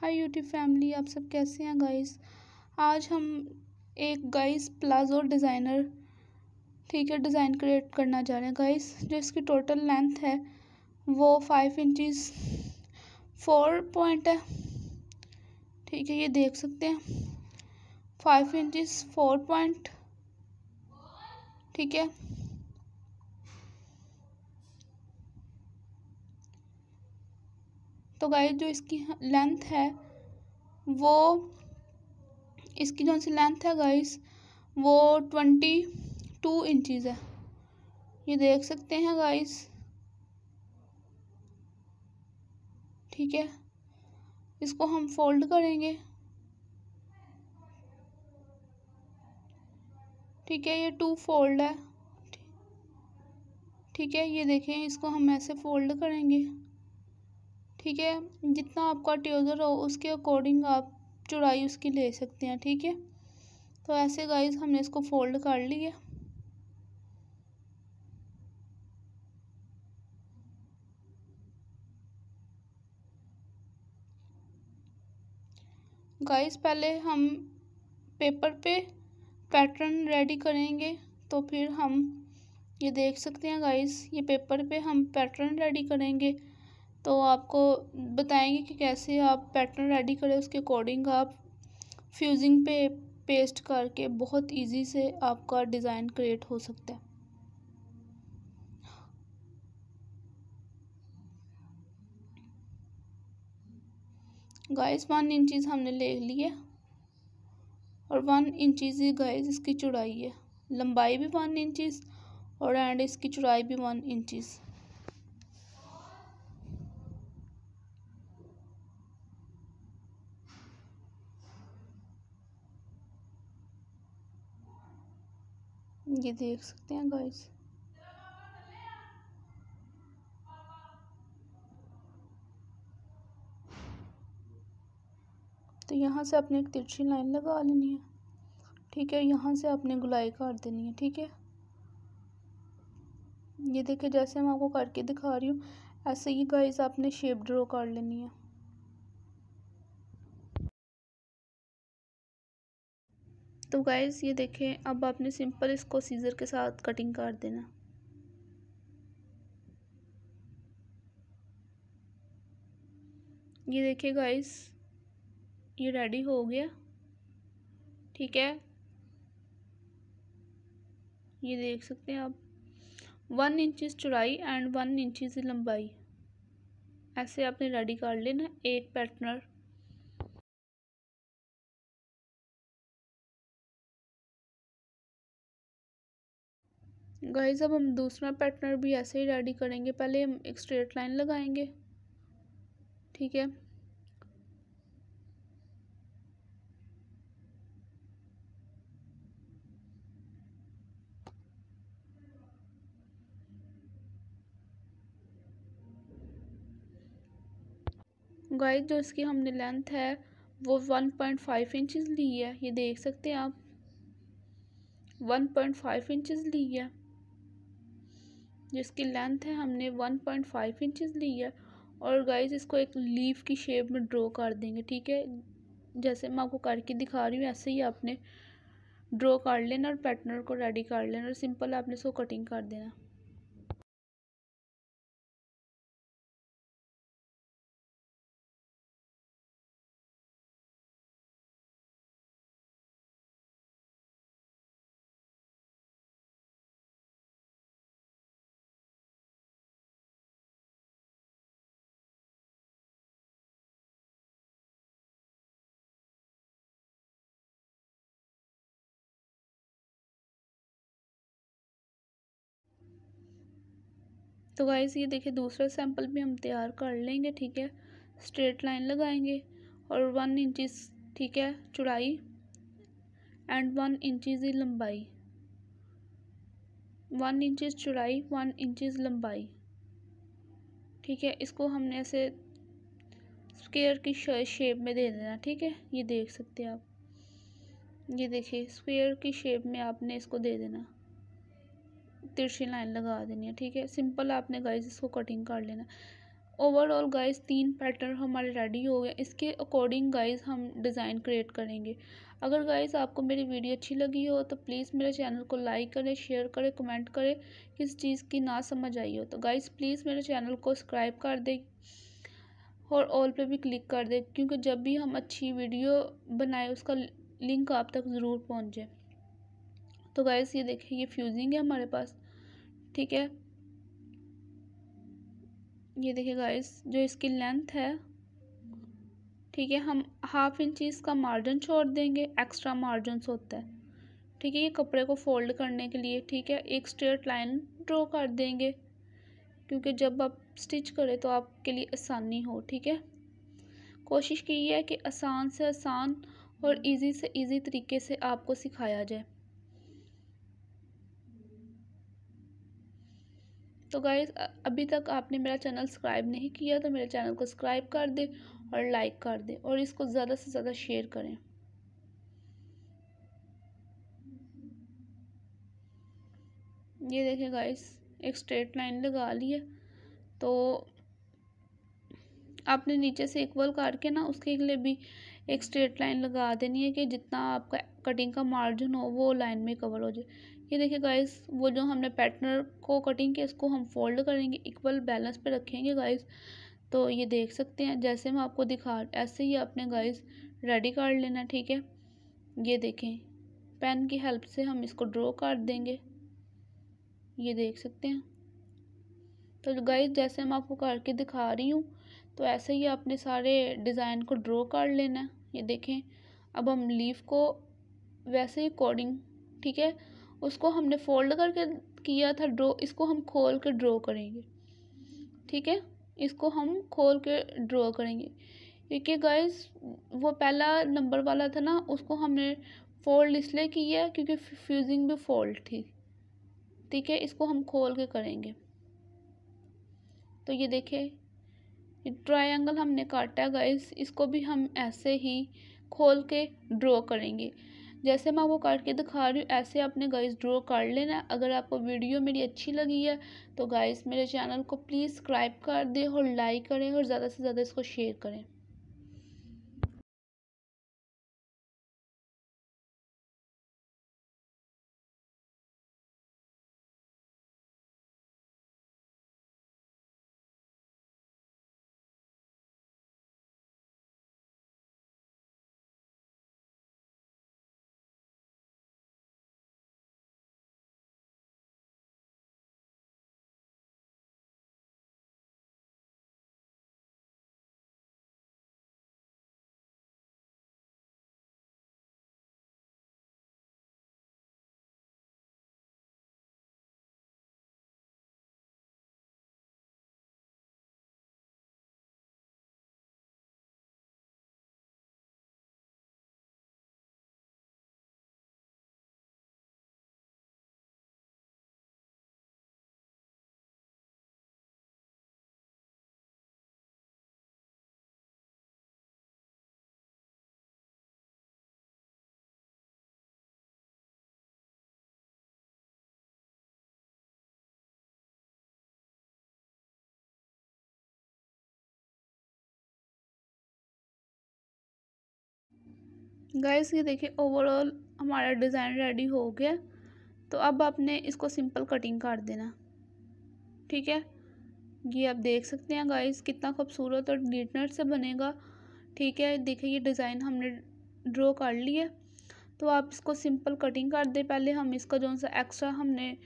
hi YouTube family आप सब कैसे हैं गाइस आज हम एक गाइस प्लाजो डिज़ाइनर ठीक है डिज़ाइन क्रिएट करना जा रहे हैं गाइस जो इसकी टोटल लेंथ है वो फाइव इंचिस फोर पॉइंट है ठीक है ये देख सकते हैं फाइव इंचिस फोर पॉइंट ठीक है तो गाइस जो इसकी लेंथ है वो इसकी जो सी लेंथ है गाइस वो ट्वेंटी टू इंचज़ है ये देख सकते हैं गाइस ठीक है इसको हम फोल्ड करेंगे ठीक है ये टू फोल्ड है ठीक है ये देखें इसको हम ऐसे फोल्ड करेंगे ठीक है जितना आपका ट्यूज़र हो उसके अकॉर्डिंग आप चौड़ाई उसकी ले सकते हैं ठीक है तो ऐसे गाइस हमने इसको फोल्ड कर लिया गाइस पहले हम पेपर पे पैटर्न रेडी करेंगे तो फिर हम ये देख सकते हैं गाइस ये पेपर पे हम पैटर्न रेडी करेंगे तो आपको बताएंगे कि कैसे आप पैटर्न रेडी करें उसके अकॉर्डिंग आप फ्यूजिंग पे पेस्ट करके बहुत इजी से आपका डिज़ाइन क्रिएट हो सकता है गाइस वन इंचीज़ हमने ले ली है और वन इंचीज ही गाइस इसकी चौड़ाई है लंबाई भी वन इंचीज और एंड इसकी चौड़ाई भी वन इंचीज़ ये देख सकते हैं गाइस तो यहाँ से आपने एक तिरछी लाइन लगा लेनी है ठीक है यहाँ से आपने गुलाई काट देनी है ठीक है ये देखिए जैसे मैं आपको करके दिखा रही हूँ ऐसे ही गाइस आपने शेप ड्रॉ कर लेनी है तो गाइज़ ये देखें अब आपने सिंपल इसको सीज़र के साथ कटिंग कर देना ये देखिए गाइस ये रेडी हो गया ठीक है ये देख सकते हैं आप वन इंचिस चौड़ाई एंड वन इंचिस लंबाई ऐसे आपने रेडी कर लेना एक पैटर्नर गाइज अब हम दूसरा पैटर्न भी ऐसे ही रेडी करेंगे पहले हम एक स्ट्रेट लाइन लगाएंगे ठीक है गाइज जो इसकी हमने लेंथ है वो वन पॉइंट फाइव इंचज़ ली है ये देख सकते हैं आप वन पॉइंट फाइव इंचज़ ली है जिसकी लेंथ है हमने वन पॉइंट फाइव इंचज़ ली है और गाइज इसको एक लीफ की शेप में ड्रॉ कर देंगे ठीक है जैसे मैं आपको करके दिखा रही हूँ ऐसे ही आपने ड्रॉ कर लेना और पैटर्न को रेडी कर लेना और सिंपल आपने इसको कटिंग कर देना तो गाइस ये देखिए दूसरा सैम्पल भी हम तैयार कर लेंगे ठीक है स्ट्रेट लाइन लगाएंगे और वन इंचज़ ठीक है चुड़ाई एंड वन इंचज़ ही लंबाई वन इंचज़ चुड़ाई वन इंचज़ लंबाई ठीक है इसको हमने ऐसे स्क्वेयर की शेप में दे देना ठीक है ये देख सकते हैं आप ये देखिए स्क्वेयर की शेप में आपने इसको दे देना तिरछी लाइन लगा देनी है ठीक है सिंपल आपने गाइस इसको कटिंग कर लेना ओवरऑल गाइस तीन पैटर्न हमारे रेडी हो गए इसके अकॉर्डिंग गाइस हम डिज़ाइन क्रिएट करेंगे अगर गाइस आपको मेरी वीडियो अच्छी लगी हो तो प्लीज़ मेरे चैनल को लाइक करें शेयर करें कमेंट करें किस चीज़ की ना समझ आई हो तो गाइस प्लीज़ मेरे चैनल को सब्सक्राइब कर दें और ऑल पे भी क्लिक कर दें क्योंकि जब भी हम अच्छी वीडियो बनाए उसका लिंक आप तक ज़रूर पहुँचे तो गाइस ये देखिए ये फ्यूजिंग है हमारे पास ठीक है ये देखिए गाइस जो इसकी लेंथ है ठीक है हम हाफ इंच इसका मार्जिन छोड़ देंगे एक्स्ट्रा मार्जिन होता है ठीक है ये कपड़े को फोल्ड करने के लिए ठीक है एक स्ट्रेट लाइन ड्रॉ कर देंगे क्योंकि जब आप स्टिच करें तो आपके लिए आसानी हो ठीक है कोशिश की है कि आसान से आसान और इजी से इजी तरीके से आपको सिखाया जाए तो गाइज अभी तक आपने मेरा चैनल सब्सक्राइब नहीं किया तो मेरे चैनल को सब्सक्राइब कर दें और लाइक कर दें और इसको ज़्यादा से ज़्यादा शेयर करें ये देखें गाइस एक स्ट्रेट लाइन लगा ली है तो आपने नीचे से इक्वल करके ना उसके लिए भी एक स्ट्रेट लाइन लगा देनी है कि जितना आपका कटिंग का मार्जिन हो वो लाइन में कवर हो जाए ये देखिए गाइस वो जो हमने पैटर्न को कटिंग किया इसको हम फोल्ड करेंगे इक्वल बैलेंस पे रखेंगे गाइस तो ये देख सकते हैं जैसे मैं आपको दिखा ऐसे ही आपने गाइस रेडी कर लेना ठीक है ये देखें पेन की हेल्प से हम इसको ड्रॉ कर देंगे ये देख सकते हैं तो गाइस जैसे मैं आपको करके दिखा रही हूँ तो ऐसे ही आपने सारे डिज़ाइन को ड्रॉ कर लेना है ये देखें अब हम लीफ को वैसे ही अकॉर्डिंग ठीक है उसको हमने फोल्ड करके किया था ड्रॉ इसको हम खोल कर ड्रॉ करेंगे ठीक है इसको हम खोल के ड्रॉ करेंगे क्योंकि गाइस वो पहला नंबर वाला था ना उसको हमने फोल्ड इसलिए किया क्योंकि फ्यूजिंग भी फोल्ड थी ठीक है इसको हम खोल के करेंगे तो ये देखिए ट्रायंगल हमने काटा गाइस इसको भी हम ऐसे ही खोल के ड्रॉ करेंगे जैसे मैं आपको काट के दिखा रही हूँ ऐसे आपने गाइस ड्रॉ कर लेना अगर आपको वीडियो मेरी अच्छी लगी है तो गाइस मेरे चैनल को प्लीज़ सब्सक्राइब कर दें और लाइक करें और ज़्यादा से ज़्यादा इसको शेयर करें गाइस ये देखिए ओवरऑल हमारा डिज़ाइन रेडी हो गया तो अब आपने इसको सिंपल कटिंग कर देना ठीक है ये आप देख सकते हैं गाइस कितना खूबसूरत और नीटनेट से बनेगा ठीक है देखिए ये डिज़ाइन हमने ड्रॉ कर लिया तो आप इसको सिंपल कटिंग कर दें पहले हम इसका जो सा एक्स्ट्रा हमने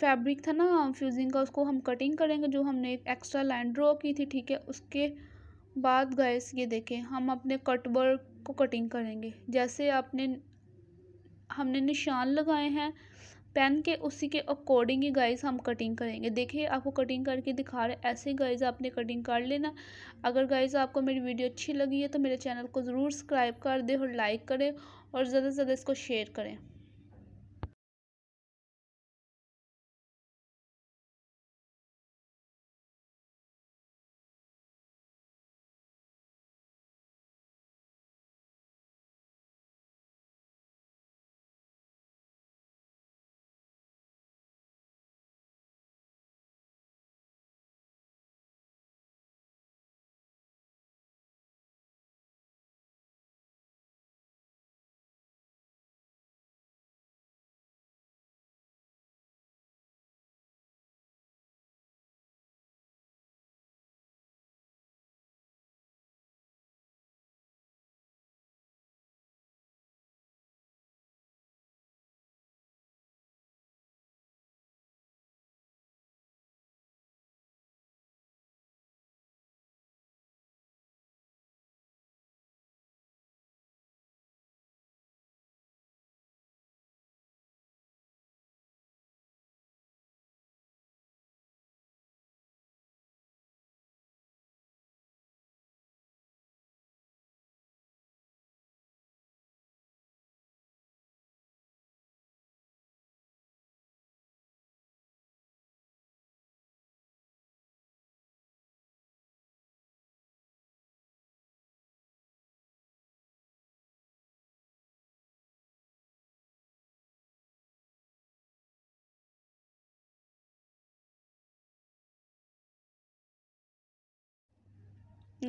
फैब्रिक था ना फ्यूजिंग का उसको हम कटिंग करेंगे जो हमने एक एक्स्ट्रा लाइन ड्रॉ की थी ठीक है उसके बाद गैस ये देखें हम अपने कट को कटिंग करेंगे जैसे आपने हमने निशान लगाए हैं पेन के उसी के अकॉर्डिंग ही गाइज हम कटिंग करेंगे देखिए आपको कटिंग करके दिखा रहे ऐसे गाइज आपने कटिंग कर लेना अगर गाइज आपको मेरी वीडियो अच्छी लगी है तो मेरे चैनल को ज़रूर सब्सक्राइब कर दें और लाइक करें और ज़्यादा से ज़्यादा इसको शेयर करें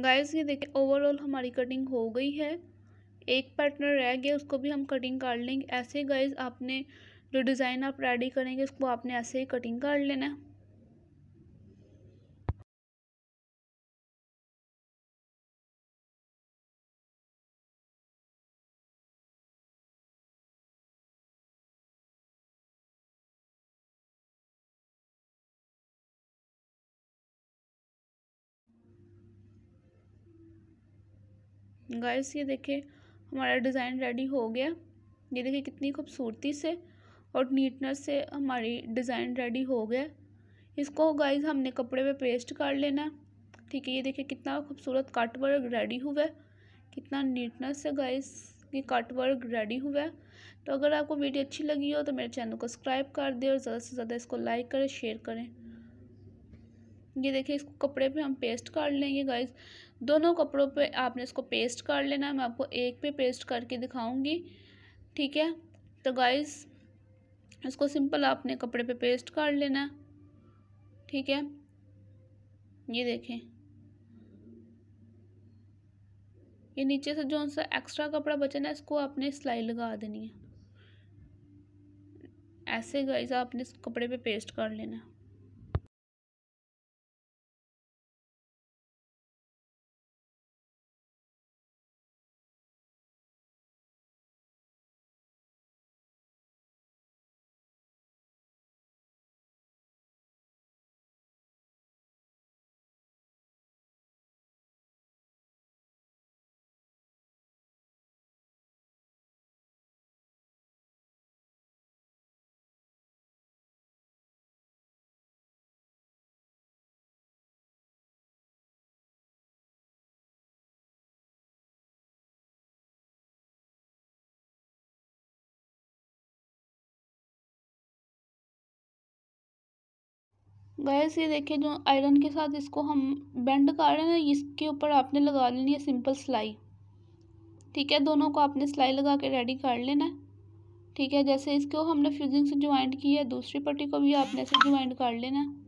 गाइस ये देखिए ओवरऑल हमारी कटिंग हो गई है एक पार्टनर रह गया उसको भी हम कटिंग कर लेंगे ऐसे गाइस आपने जो डिज़ाइन आप रेडी करेंगे उसको आपने ऐसे ही कटिंग कर लेना है गर्ल्स ये देखे हमारा डिज़ाइन रेडी हो गया ये देखिए कितनी खूबसूरती से और नीटनेस से हमारी डिज़ाइन रेडी हो गया इसको गाइज हमने कपड़े पे पेस्ट कर लेना ठीक है ये देखिए कितना खूबसूरत कट वर्क रेडी हुआ है कितना नीटनेस से गाइज ये कट वर्क रेडी हुआ है तो अगर आपको वीडियो अच्छी लगी हो तो मेरे चैनल को सब्सक्राइब कर दें और ज़्यादा से ज़्यादा इसको लाइक करें शेयर करें ये देखिए इसको कपड़े पर हम पेस्ट कर लेंगे गाइज दोनों कपड़ों पे आपने इसको पेस्ट कर लेना है मैं आपको एक पे पेस्ट करके दिखाऊंगी ठीक है तो गाइस इसको सिंपल आपने कपड़े पे पेस्ट कर लेना है ठीक है ये देखें ये नीचे से जो सा एक्स्ट्रा कपड़ा बचा है इसको आपने सिलाई लगा देनी है ऐसे गाइस आपने इस कपड़े पे पेस्ट कर लेना है गैस ये देखिए जो आयरन के साथ इसको हम बेंड कर रहे हैं इसके ऊपर आपने लगा लेनी है सिंपल सिलाई ठीक है दोनों को आपने सिलाई लगा के रेडी कर लेना है ठीक है जैसे इसको हमने फ्यूजिंग से ज्वाइंट की है दूसरी पट्टी को भी आपने ऐसे ज्वाइंट कर लेना है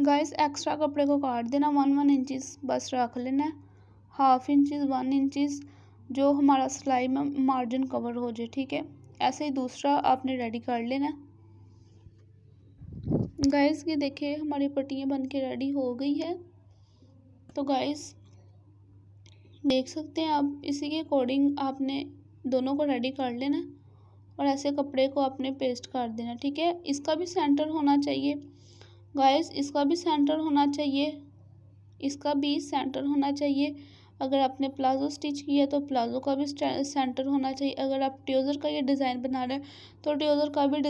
गाइस एक्स्ट्रा कपड़े को काट देना वन वन इंचिस बस रख लेना हाफ इंचिस वन इंचिस जो हमारा सिलाई में मार्जिन कवर हो जाए ठीक है ऐसे ही दूसरा आपने रेडी कर लेना गाइस ये देखिए हमारी पट्टियाँ बन के रेडी हो गई है तो गाइस देख सकते हैं आप इसी के अकॉर्डिंग आपने दोनों को रेडी कर लेना और ऐसे कपड़े को आपने पेस्ट कर देना ठीक है इसका भी सेंटर होना चाहिए गाइस इसका भी सेंटर होना चाहिए इसका भी सेंटर होना चाहिए अगर आपने प्लाजो स्टिच किया तो प्लाजो का भी सेंटर होना चाहिए अगर आप ट्यूज़र का ये डिज़ाइन बना रहे हैं तो ट्यूज़र का भी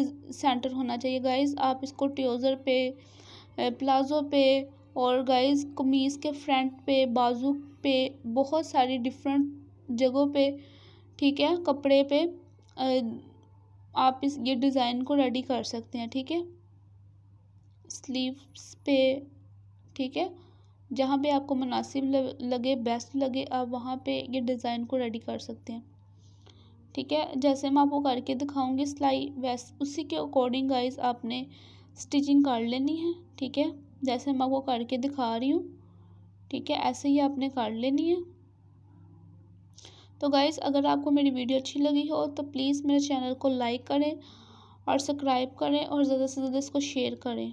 सेंटर होना चाहिए गाइस आप इसको ट्यूज़र पे प्लाजो पे और गाइस कमीज़ के फ्रंट पे बाजू पे बहुत सारी डिफरेंट जगहों पे ठीक है कपड़े पे आप इस ये डिज़ाइन को रेडी कर सकते हैं ठीक है स्लीव्स पे ठीक है जहाँ पे आपको मुनासिब लगे बेस्ट लगे आप वहाँ पे ये डिज़ाइन को रेडी कर सकते हैं ठीक है जैसे मैं आपको करके दिखाऊंगी सिलाई वैस उसी के अकॉर्डिंग गाइस आपने स्टिचिंग कर लेनी है ठीक है जैसे मैं आपको करके दिखा रही हूँ ठीक है ऐसे ही आपने कर लेनी है तो गाइज़ अगर आपको मेरी वीडियो अच्छी लगी हो तो प्लीज़ मेरे चैनल को लाइक करें और सब्सक्राइब करें और ज़्यादा से ज़्यादा इसको शेयर करें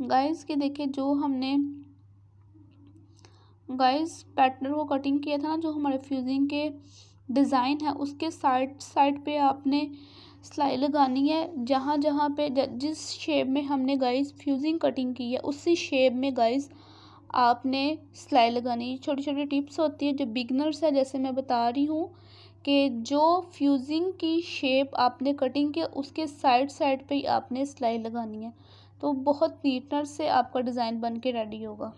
गाइस के देखे जो हमने गाइस पैटर्न को कटिंग किया था ना जो हमारे फ्यूजिंग के डिज़ाइन है उसके साइड साइड पे आपने सिलाई लगानी है जहाँ जहाँ पे जिस शेप में हमने गाइस फ्यूजिंग कटिंग की है उसी शेप में गाइस आपने सिलाई लगानी है छोटी छोटी टिप्स होती है जो बिगनर्स है जैसे मैं बता रही हूँ कि जो फ्यूजिंग की शेप आपने कटिंग की उसके साइड साइड पर ही आपने सिलाई लगानी है तो बहुत नीटनर से आपका डिज़ाइन बन के रेडी होगा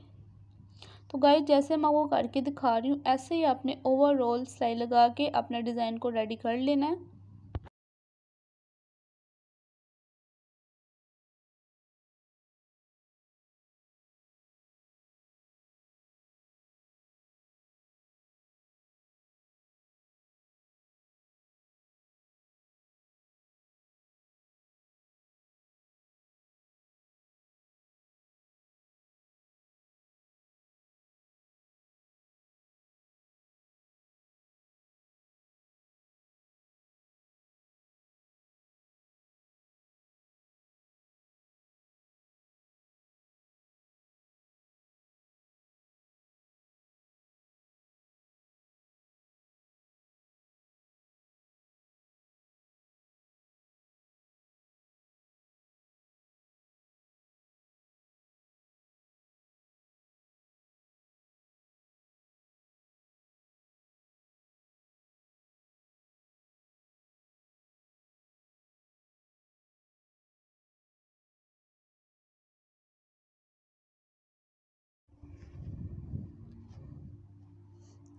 तो गाइस जैसे मैं वो करके दिखा रही हूँ ऐसे ही आपने ओवरऑल सिलाई लगा के अपना डिज़ाइन को रेडी कर लेना है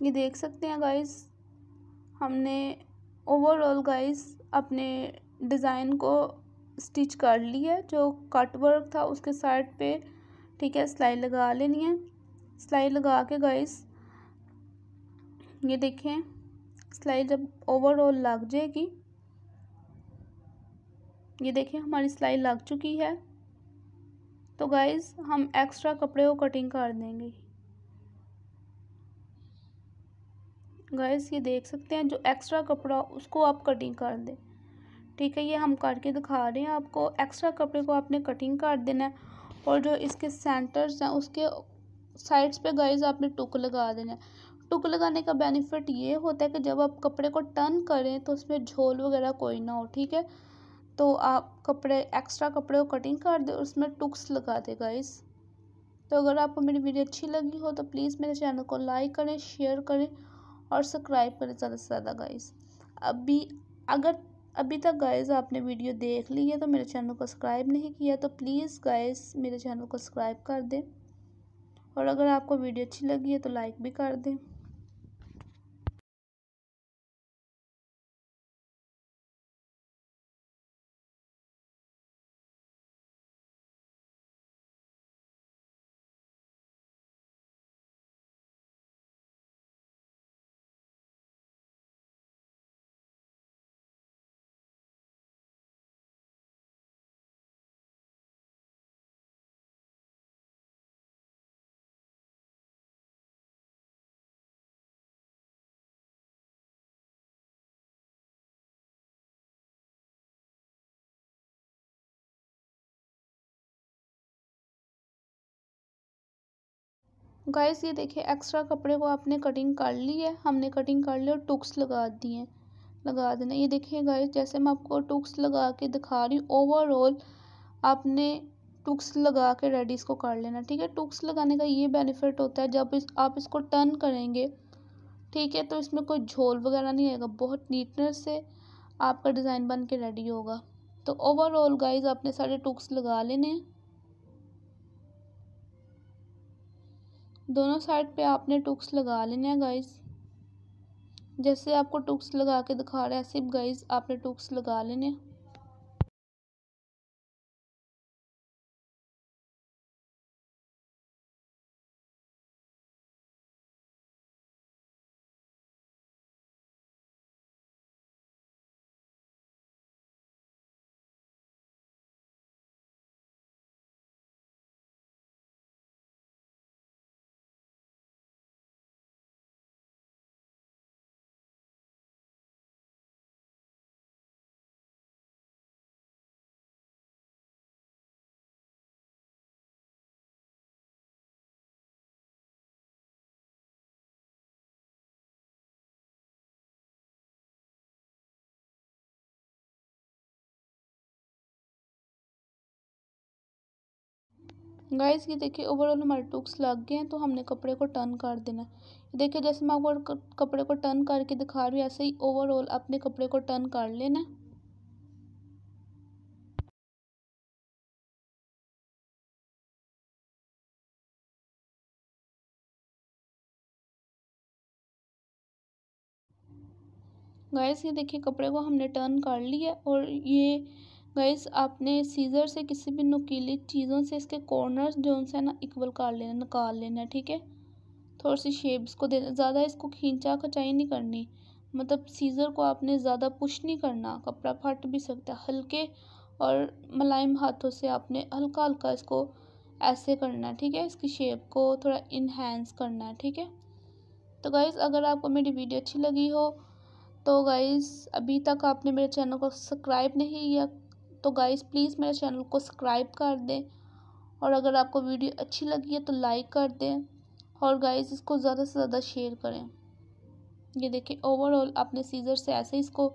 ये देख सकते हैं गाइस हमने ओवरऑल गाइस अपने डिज़ाइन को स्टिच कर ली है जो कट वर्क था उसके साइड पे ठीक है सिलाई लगा लेनी है सिलाई लगा के गाइस ये देखें सिलाई जब ओवरऑल लग जाएगी ये देखें हमारी सिलाई लग चुकी है तो गाइज़ हम एक्स्ट्रा कपड़े को कटिंग कर देंगे गैस ये देख सकते हैं जो एक्स्ट्रा कपड़ा उसको आप कटिंग कर दें ठीक है ये हम करके दिखा रहे हैं आपको एक्स्ट्रा कपड़े को आपने कटिंग कर देना है और जो इसके सेंटर्स हैं उसके साइड्स पे गाइज आपने टुक लगा देना है टुक लगाने का बेनिफिट ये होता है कि जब आप कपड़े को टर्न करें तो उसमें झोल वगैरह कोई ना हो ठीक है तो आप कपड़े एक्स्ट्रा कपड़े को कटिंग कर दें उसमें टुक्स लगा दे गाइज़ तो अगर आपको मेरी वीडियो अच्छी लगी हो तो प्लीज़ मेरे चैनल को लाइक करें शेयर करें और सब्सक्राइब करें ज़्यादा से ज़्यादा गाइस अभी अगर अभी तक गाइस आपने वीडियो देख ली है तो मेरे चैनल को सब्सक्राइब नहीं किया तो प्लीज़ गाइस मेरे चैनल को सब्सक्राइब कर दें और अगर आपको वीडियो अच्छी लगी है तो लाइक भी कर दें गाइस ये देखिए एक्स्ट्रा कपड़े को आपने कटिंग कर ली है हमने कटिंग कर ली और टुक्स लगा दिए लगा देना ये देखिए गाइस जैसे मैं आपको टुक्स लगा के दिखा रही हूँ ओवरऑल आपने टुक्स लगा के रेडी इसको कर लेना ठीक है टुक्स लगाने का ये बेनिफिट होता है जब इस, आप इसको टर्न करेंगे ठीक है तो इसमें कोई झोल वगैरह नहीं आएगा बहुत नीटनेस से आपका डिज़ाइन बन के रेडी होगा तो ओवरऑल गाइज आपने सारे टुक्स लगा लेने हैं दोनों साइड पे आपने टुक्स लगा लेने हैं गाइज़ जैसे आपको टुक्स लगा के दिखा रहा है सिर्फ गाइज़ आपने टुक्स लगा लेने हैं गाइस ये देखिए ओवरऑल हमारे टुक्स लग गए हैं तो हमने कपड़े को टर्न कर देना है देखिए जैसे मैं आपको कपड़े को टर्न करके दिखा रही हूँ ऐसे ही ओवरऑल अपने कपड़े को टर्न कर लेना गाइस ये देखिए कपड़े को हमने टर्न कर लिया और ये गाइस आपने सीज़र से किसी भी नुकीली चीज़ों से इसके कॉर्नर्स जो उनसे ना इक्वल कर लेना निकाल लेना ठीक है थोड़ी सी शेप्स को देना ज़्यादा इसको खींचा खचाई नहीं करनी मतलब सीज़र को आपने ज़्यादा पुश नहीं करना कपड़ा फट भी सकता है हल्के और मलायम हाथों से आपने हल्का हल्का इसको ऐसे करना ठीक है इसकी शेप को थोड़ा इन्हेंस करना ठीक है तो गाइज़ अगर आपको मेरी वीडियो अच्छी लगी हो तो गाइज़ अभी तक आपने मेरे चैनल को सब्सक्राइब नहीं किया तो गाइस प्लीज़ मेरे चैनल को सब्सक्राइब कर दें और अगर आपको वीडियो अच्छी लगी है तो लाइक कर दें और गाइस इसको ज़्यादा से ज़्यादा शेयर करें ये देखिए ओवरऑल आपने सीज़र से ऐसे ही इसको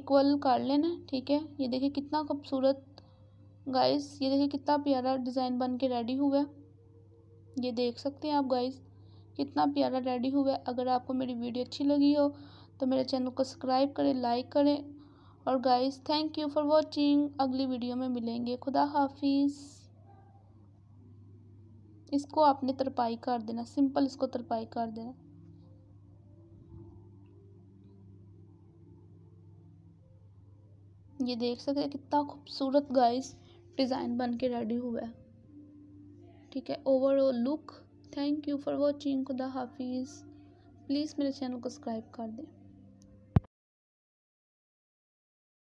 इक्वल कर लेना ठीक है ये देखिए कितना खूबसूरत गाइस ये देखिए कितना प्यारा डिज़ाइन बन के रेडी हुआ है ये देख सकते हैं आप गाइस कितना प्यारा रेडी हुआ है अगर आपको मेरी वीडियो अच्छी लगी हो तो मेरे चैनल को सब्सक्राइब करें लाइक करें और guys thank you for watching अगली वीडियो में मिलेंगे खुदा हाफिज़ इसको आपने तरपाई कर देना सिंपल इसको तरपाई कर देना ये देख सकते हैं कितना खूबसूरत गाइस डिज़ाइन बन के रेडी हुआ है ठीक है overall look thank you for watching खुदा हाफिज़ प्लीज़ मेरे चैनल को सब्सक्राइब कर दें